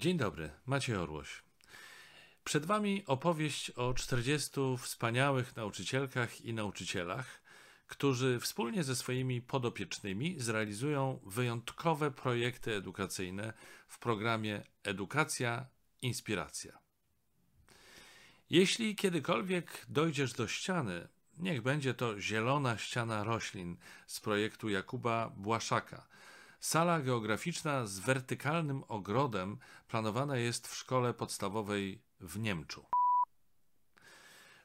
Dzień dobry, Maciej Orłoś. Przed Wami opowieść o 40 wspaniałych nauczycielkach i nauczycielach, którzy wspólnie ze swoimi podopiecznymi zrealizują wyjątkowe projekty edukacyjne w programie Edukacja Inspiracja. Jeśli kiedykolwiek dojdziesz do ściany, niech będzie to zielona ściana roślin z projektu Jakuba Błaszaka – Sala geograficzna z wertykalnym ogrodem planowana jest w szkole podstawowej w Niemczu.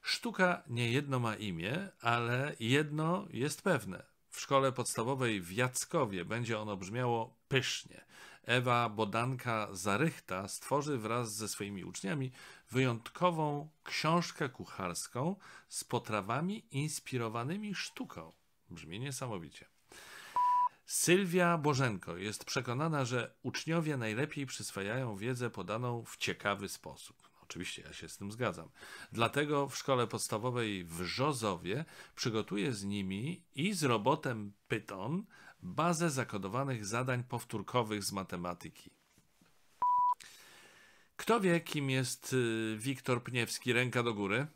Sztuka nie jedno ma imię, ale jedno jest pewne. W szkole podstawowej w Jackowie będzie ono brzmiało pysznie. Ewa Bodanka-Zarychta stworzy wraz ze swoimi uczniami wyjątkową książkę kucharską z potrawami inspirowanymi sztuką. Brzmi niesamowicie. Sylwia Bożenko jest przekonana, że uczniowie najlepiej przyswajają wiedzę podaną w ciekawy sposób. No, oczywiście ja się z tym zgadzam. Dlatego w szkole podstawowej w Rzozowie przygotuję z nimi i z robotem Python bazę zakodowanych zadań powtórkowych z matematyki. Kto wie, kim jest y, Wiktor Pniewski, ręka do góry?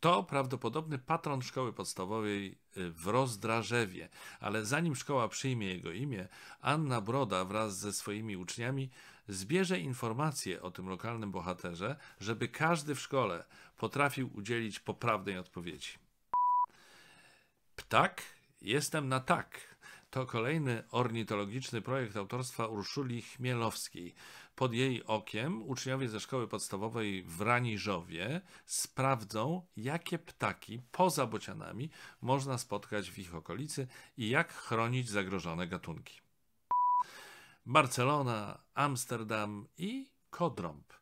To prawdopodobny patron szkoły podstawowej w Rozdrażewie. Ale zanim szkoła przyjmie jego imię, Anna Broda wraz ze swoimi uczniami zbierze informacje o tym lokalnym bohaterze, żeby każdy w szkole potrafił udzielić poprawnej odpowiedzi. Ptak? Jestem na tak. To kolejny ornitologiczny projekt autorstwa Urszuli Chmielowskiej, pod jej okiem uczniowie ze szkoły podstawowej w Raniżowie sprawdzą, jakie ptaki poza bocianami można spotkać w ich okolicy i jak chronić zagrożone gatunki. Barcelona, Amsterdam i Kodrąb.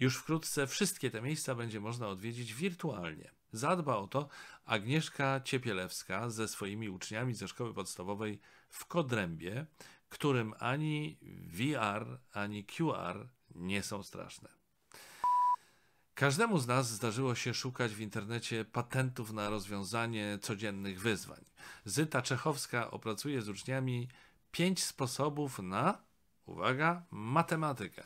Już wkrótce wszystkie te miejsca będzie można odwiedzić wirtualnie. Zadba o to Agnieszka Ciepielewska ze swoimi uczniami ze szkoły podstawowej w Kodrębie, którym ani VR, ani QR nie są straszne. Każdemu z nas zdarzyło się szukać w internecie patentów na rozwiązanie codziennych wyzwań. Zyta Czechowska opracuje z uczniami pięć sposobów na, uwaga, matematykę.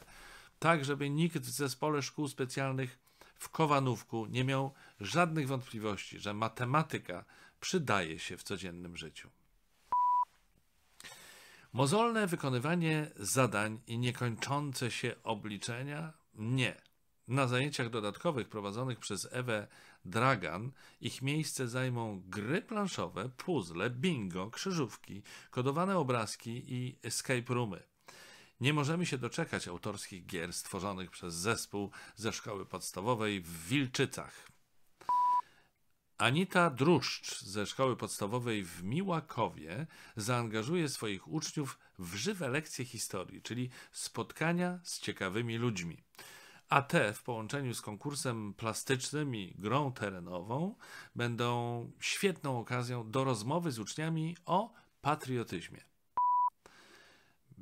Tak, żeby nikt w zespole szkół specjalnych w Kowanówku nie miał żadnych wątpliwości, że matematyka przydaje się w codziennym życiu. Mozolne wykonywanie zadań i niekończące się obliczenia? Nie. Na zajęciach dodatkowych prowadzonych przez Ewę Dragan ich miejsce zajmą gry planszowe, puzzle, bingo, krzyżówki, kodowane obrazki i escape roomy. Nie możemy się doczekać autorskich gier stworzonych przez zespół ze szkoły podstawowej w Wilczycach. Anita Druszcz ze szkoły podstawowej w Miłakowie zaangażuje swoich uczniów w żywe lekcje historii, czyli spotkania z ciekawymi ludźmi. A te w połączeniu z konkursem plastycznym i grą terenową będą świetną okazją do rozmowy z uczniami o patriotyzmie.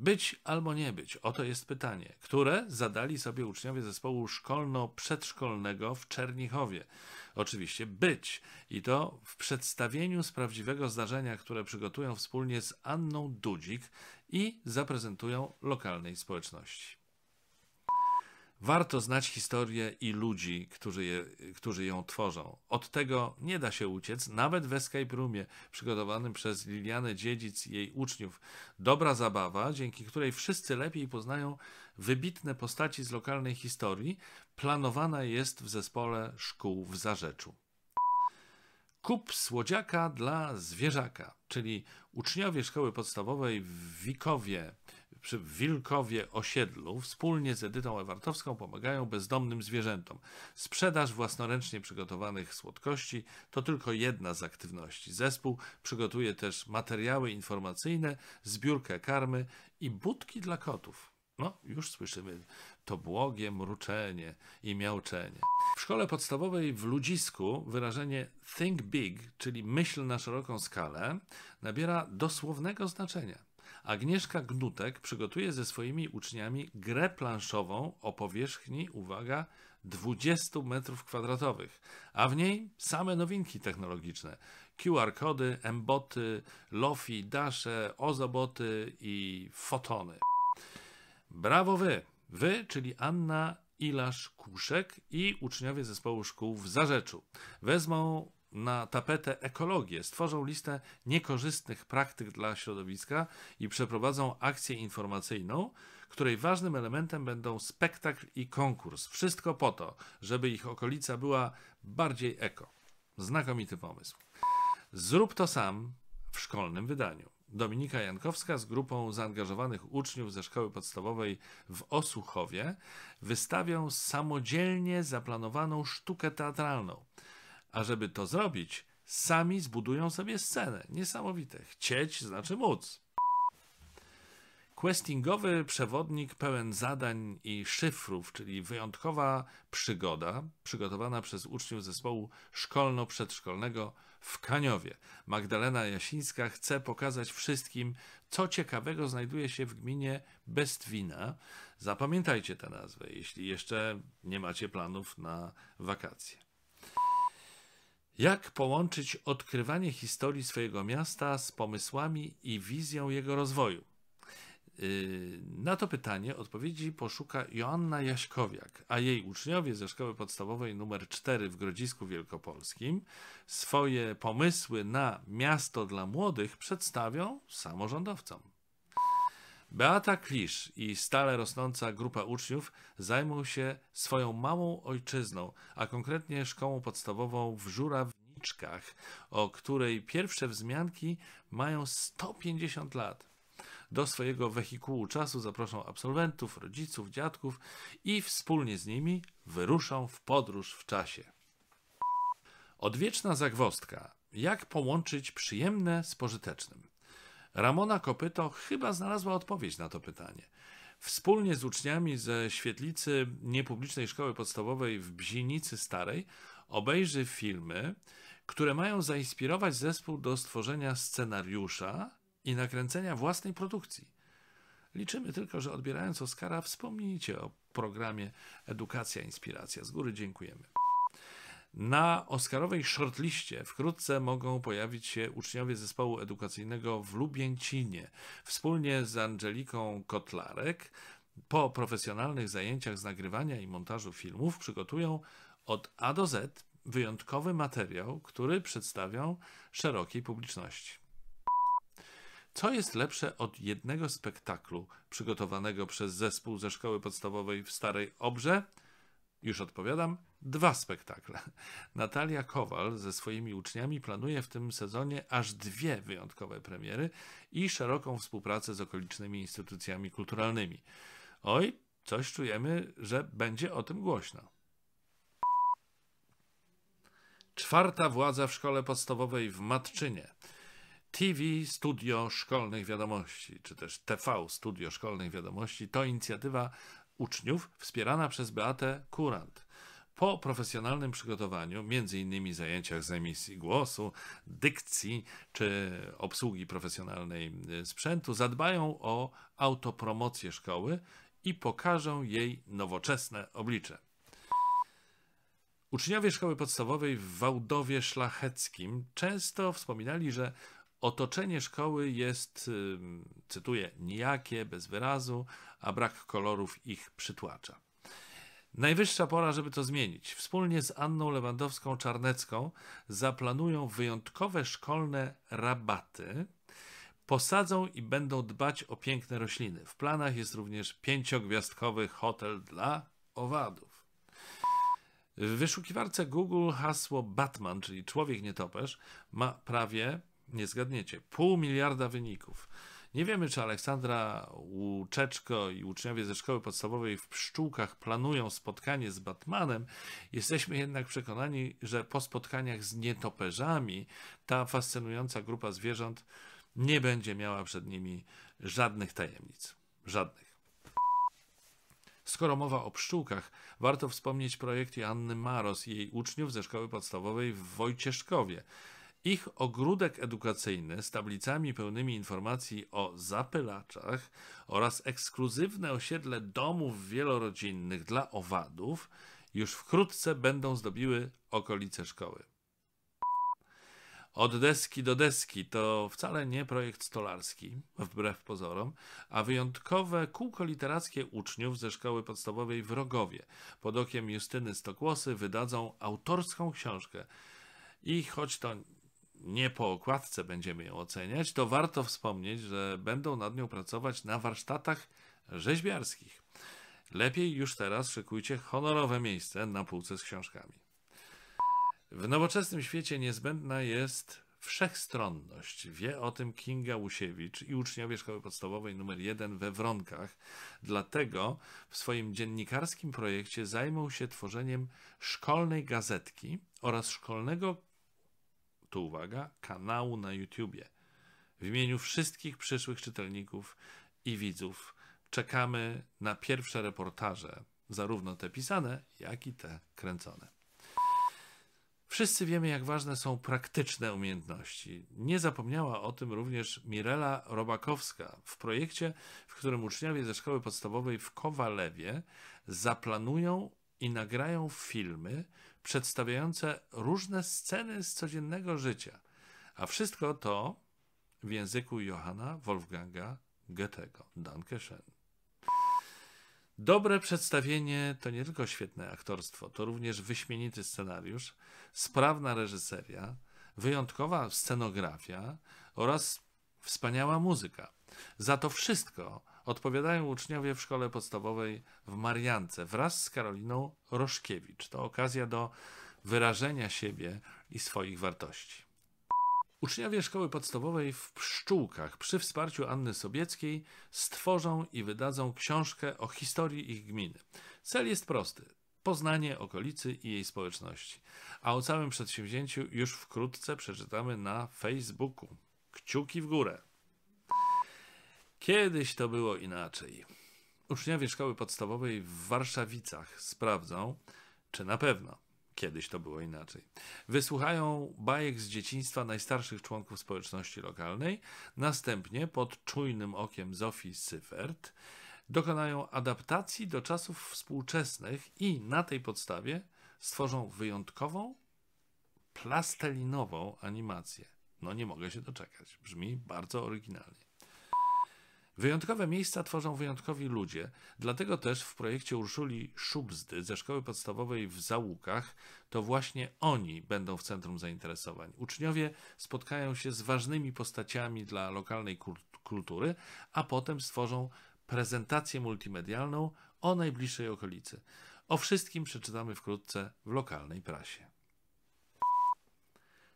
Być albo nie być, oto jest pytanie, które zadali sobie uczniowie zespołu szkolno-przedszkolnego w Czernichowie. Oczywiście być i to w przedstawieniu z prawdziwego zdarzenia, które przygotują wspólnie z Anną Dudzik i zaprezentują lokalnej społeczności. Warto znać historię i ludzi, którzy, je, którzy ją tworzą. Od tego nie da się uciec, nawet w escape roomie przygotowanym przez Lilianę Dziedzic i jej uczniów. Dobra zabawa, dzięki której wszyscy lepiej poznają wybitne postaci z lokalnej historii, planowana jest w zespole szkół w Zarzeczu. Kup słodziaka dla zwierzaka, czyli uczniowie szkoły podstawowej w Wikowie przy Wilkowie Osiedlu wspólnie z Edytą Ewartowską pomagają bezdomnym zwierzętom. Sprzedaż własnoręcznie przygotowanych słodkości to tylko jedna z aktywności. Zespół przygotuje też materiały informacyjne, zbiórkę karmy i budki dla kotów. No, już słyszymy to błogie mruczenie i miauczenie. W szkole podstawowej w Ludzisku wyrażenie think big, czyli myśl na szeroką skalę, nabiera dosłownego znaczenia. Agnieszka Gnutek przygotuje ze swoimi uczniami grę planszową o powierzchni, uwaga, 20 metrów kwadratowych, a w niej same nowinki technologiczne. QR-kody, emboty, lofi, dasze, ozoboty i fotony. Brawo wy! Wy, czyli Anna Ilasz Kuszek i uczniowie zespołu szkół w Zarzeczu. Wezmą na tapetę ekologię, stworzą listę niekorzystnych praktyk dla środowiska i przeprowadzą akcję informacyjną, której ważnym elementem będą spektakl i konkurs. Wszystko po to, żeby ich okolica była bardziej eko. Znakomity pomysł. Zrób to sam w szkolnym wydaniu. Dominika Jankowska z grupą zaangażowanych uczniów ze szkoły podstawowej w Osuchowie wystawią samodzielnie zaplanowaną sztukę teatralną. A żeby to zrobić, sami zbudują sobie scenę. Niesamowite. Chcieć znaczy móc. Questingowy przewodnik pełen zadań i szyfrów, czyli wyjątkowa przygoda przygotowana przez uczniów zespołu szkolno-przedszkolnego w Kaniowie. Magdalena Jasińska chce pokazać wszystkim, co ciekawego znajduje się w gminie Bestwina. Zapamiętajcie tę nazwę, jeśli jeszcze nie macie planów na wakacje. Jak połączyć odkrywanie historii swojego miasta z pomysłami i wizją jego rozwoju? Y, na to pytanie odpowiedzi poszuka Joanna Jaśkowiak, a jej uczniowie ze szkoły podstawowej nr 4 w Grodzisku Wielkopolskim swoje pomysły na miasto dla młodych przedstawią samorządowcom. Beata Klisz i stale rosnąca grupa uczniów zajmą się swoją małą ojczyzną, a konkretnie szkołą podstawową w Żurawniczkach, o której pierwsze wzmianki mają 150 lat. Do swojego wehikułu czasu zaproszą absolwentów, rodziców, dziadków i wspólnie z nimi wyruszą w podróż w czasie. Odwieczna zagwozdka. Jak połączyć przyjemne z pożytecznym? Ramona Kopyto chyba znalazła odpowiedź na to pytanie. Wspólnie z uczniami ze świetlicy niepublicznej szkoły podstawowej w Bzinicy Starej obejrzy filmy, które mają zainspirować zespół do stworzenia scenariusza i nakręcenia własnej produkcji. Liczymy tylko, że odbierając Oscara wspomnijcie o programie Edukacja Inspiracja. Z góry dziękujemy. Na Oscarowej shortliście wkrótce mogą pojawić się uczniowie zespołu edukacyjnego w Lubięcinie wspólnie z Angeliką Kotlarek. Po profesjonalnych zajęciach z nagrywania i montażu filmów przygotują od A do Z wyjątkowy materiał, który przedstawią szerokiej publiczności. Co jest lepsze od jednego spektaklu przygotowanego przez zespół ze szkoły podstawowej w Starej Obrze? już odpowiadam, dwa spektakle. Natalia Kowal ze swoimi uczniami planuje w tym sezonie aż dwie wyjątkowe premiery i szeroką współpracę z okolicznymi instytucjami kulturalnymi. Oj, coś czujemy, że będzie o tym głośno. Czwarta władza w szkole podstawowej w Matczynie. TV Studio Szkolnych Wiadomości, czy też TV Studio Szkolnych Wiadomości, to inicjatywa uczniów wspierana przez Beatę Kurant. Po profesjonalnym przygotowaniu, m.in. zajęciach z emisji głosu, dykcji czy obsługi profesjonalnej y, sprzętu, zadbają o autopromocję szkoły i pokażą jej nowoczesne oblicze. Uczniowie szkoły podstawowej w Wałdowie Szlacheckim często wspominali, że Otoczenie szkoły jest, cytuję, nijakie, bez wyrazu, a brak kolorów ich przytłacza. Najwyższa pora, żeby to zmienić. Wspólnie z Anną Lewandowską-Czarnecką zaplanują wyjątkowe szkolne rabaty. Posadzą i będą dbać o piękne rośliny. W planach jest również pięciogwiazdkowy hotel dla owadów. W wyszukiwarce Google hasło Batman, czyli człowiek nietoperz, ma prawie nie zgadniecie, pół miliarda wyników. Nie wiemy, czy Aleksandra Łuczeczko i uczniowie ze szkoły podstawowej w Pszczółkach planują spotkanie z Batmanem. Jesteśmy jednak przekonani, że po spotkaniach z nietoperzami ta fascynująca grupa zwierząt nie będzie miała przed nimi żadnych tajemnic. Żadnych. Skoro mowa o pszczółkach, warto wspomnieć projekty Anny Maros i jej uczniów ze szkoły podstawowej w Wojcieszkowie. Ich ogródek edukacyjny z tablicami pełnymi informacji o zapylaczach oraz ekskluzywne osiedle domów wielorodzinnych dla owadów już wkrótce będą zdobiły okolice szkoły. Od deski do deski to wcale nie projekt stolarski, wbrew pozorom, a wyjątkowe kółko literackie uczniów ze szkoły podstawowej w Rogowie pod okiem Justyny Stokłosy wydadzą autorską książkę. I choć to nie po okładce będziemy ją oceniać, to warto wspomnieć, że będą nad nią pracować na warsztatach rzeźbiarskich. Lepiej już teraz szykujcie honorowe miejsce na półce z książkami. W nowoczesnym świecie niezbędna jest wszechstronność. Wie o tym Kinga Łusiewicz i uczniowie Szkoły Podstawowej nr 1 we Wronkach. Dlatego w swoim dziennikarskim projekcie zajmą się tworzeniem szkolnej gazetki oraz szkolnego tu uwaga, kanału na YouTubie. W imieniu wszystkich przyszłych czytelników i widzów czekamy na pierwsze reportaże, zarówno te pisane, jak i te kręcone. Wszyscy wiemy, jak ważne są praktyczne umiejętności. Nie zapomniała o tym również Mirela Robakowska w projekcie, w którym uczniowie ze szkoły podstawowej w Kowalewie zaplanują i nagrają filmy przedstawiające różne sceny z codziennego życia, a wszystko to w języku Johanna Wolfganga Goethego, schön. Dobre przedstawienie to nie tylko świetne aktorstwo, to również wyśmienity scenariusz, sprawna reżyseria, wyjątkowa scenografia oraz wspaniała muzyka. Za to wszystko odpowiadają uczniowie w szkole podstawowej w Mariance wraz z Karoliną Roszkiewicz. To okazja do wyrażenia siebie i swoich wartości. Uczniowie szkoły podstawowej w Pszczółkach przy wsparciu Anny Sobieckiej stworzą i wydadzą książkę o historii ich gminy. Cel jest prosty. Poznanie okolicy i jej społeczności. A o całym przedsięwzięciu już wkrótce przeczytamy na Facebooku. Kciuki w górę! Kiedyś to było inaczej. Uczniowie szkoły podstawowej w Warszawicach sprawdzą, czy na pewno kiedyś to było inaczej. Wysłuchają bajek z dzieciństwa najstarszych członków społeczności lokalnej, następnie pod czujnym okiem Zofii Syfert dokonają adaptacji do czasów współczesnych i na tej podstawie stworzą wyjątkową, plastelinową animację. No nie mogę się doczekać. Brzmi bardzo oryginalnie. Wyjątkowe miejsca tworzą wyjątkowi ludzie, dlatego też w projekcie Urszuli Szubzdy ze szkoły podstawowej w Załukach to właśnie oni będą w centrum zainteresowań. Uczniowie spotkają się z ważnymi postaciami dla lokalnej kultury, a potem stworzą prezentację multimedialną o najbliższej okolicy. O wszystkim przeczytamy wkrótce w lokalnej prasie.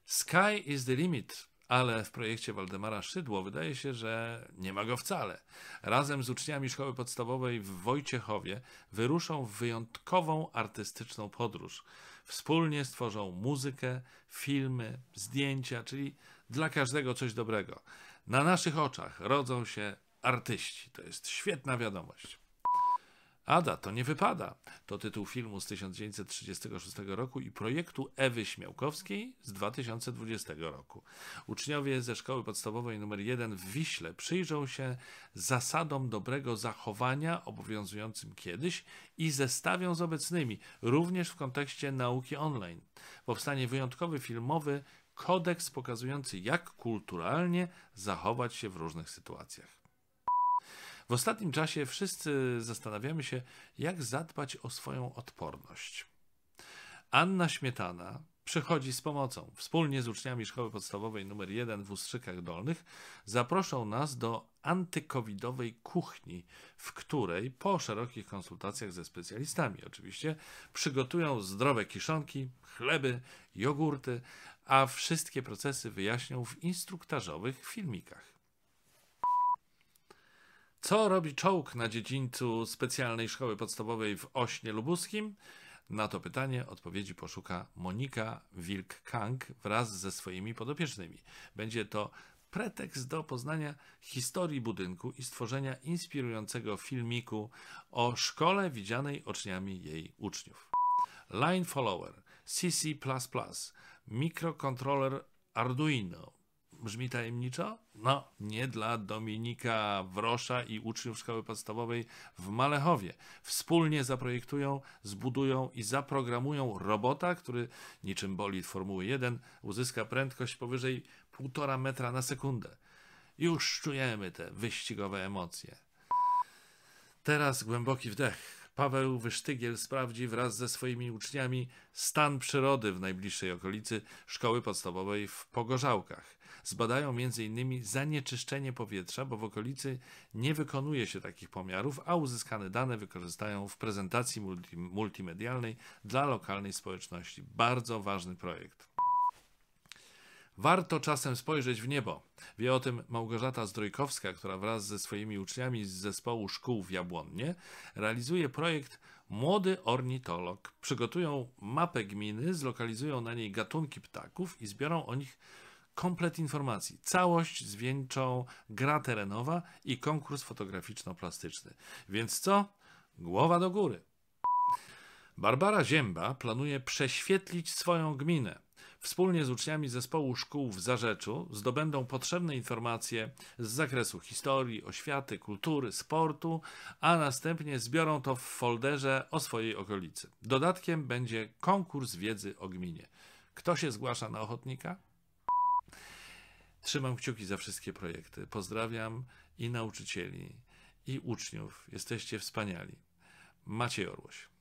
Sky is the limit ale w projekcie Waldemara Szydło wydaje się, że nie ma go wcale. Razem z uczniami szkoły podstawowej w Wojciechowie wyruszą w wyjątkową artystyczną podróż. Wspólnie stworzą muzykę, filmy, zdjęcia, czyli dla każdego coś dobrego. Na naszych oczach rodzą się artyści. To jest świetna wiadomość. Ada, to nie wypada. To tytuł filmu z 1936 roku i projektu Ewy Śmiałkowskiej z 2020 roku. Uczniowie ze szkoły podstawowej nr 1 w Wiśle przyjrzą się zasadom dobrego zachowania obowiązującym kiedyś i zestawią z obecnymi, również w kontekście nauki online. Powstanie wyjątkowy filmowy kodeks pokazujący, jak kulturalnie zachować się w różnych sytuacjach. W ostatnim czasie wszyscy zastanawiamy się, jak zadbać o swoją odporność. Anna Śmietana przychodzi z pomocą. Wspólnie z uczniami Szkoły Podstawowej nr 1 w Ustrzykach Dolnych zaproszą nas do antykowidowej kuchni, w której po szerokich konsultacjach ze specjalistami oczywiście przygotują zdrowe kiszonki, chleby, jogurty, a wszystkie procesy wyjaśnią w instruktażowych filmikach. Co robi czołg na dziedzińcu specjalnej szkoły podstawowej w Ośnie Lubuskim? Na to pytanie odpowiedzi poszuka Monika Wilk-Kang wraz ze swoimi podopiecznymi. Będzie to pretekst do poznania historii budynku i stworzenia inspirującego filmiku o szkole widzianej oczniami jej uczniów. Line Follower, CC++, mikrokontroler Arduino, Brzmi tajemniczo? No, nie dla Dominika Wrosza i uczniów szkoły podstawowej w Malechowie. Wspólnie zaprojektują, zbudują i zaprogramują robota, który niczym bolid Formuły 1 uzyska prędkość powyżej 1,5 metra na sekundę. Już czujemy te wyścigowe emocje. Teraz głęboki wdech. Paweł Wysztygiel sprawdzi wraz ze swoimi uczniami stan przyrody w najbliższej okolicy szkoły podstawowej w Pogorzałkach. Zbadają m.in. zanieczyszczenie powietrza, bo w okolicy nie wykonuje się takich pomiarów, a uzyskane dane wykorzystają w prezentacji multimedialnej dla lokalnej społeczności. Bardzo ważny projekt. Warto czasem spojrzeć w niebo. Wie o tym Małgorzata Zdrojkowska, która wraz ze swoimi uczniami z zespołu szkół w Jabłonnie realizuje projekt Młody ornitolog. Przygotują mapę gminy, zlokalizują na niej gatunki ptaków i zbiorą o nich komplet informacji, całość zwieńczą gra terenowa i konkurs fotograficzno-plastyczny. Więc co? Głowa do góry. Barbara Zięba planuje prześwietlić swoją gminę. Wspólnie z uczniami zespołu szkół w Zarzeczu zdobędą potrzebne informacje z zakresu historii, oświaty, kultury, sportu, a następnie zbiorą to w folderze o swojej okolicy. Dodatkiem będzie konkurs wiedzy o gminie. Kto się zgłasza na ochotnika? Trzymam kciuki za wszystkie projekty. Pozdrawiam i nauczycieli, i uczniów. Jesteście wspaniali. Maciej Orłoś.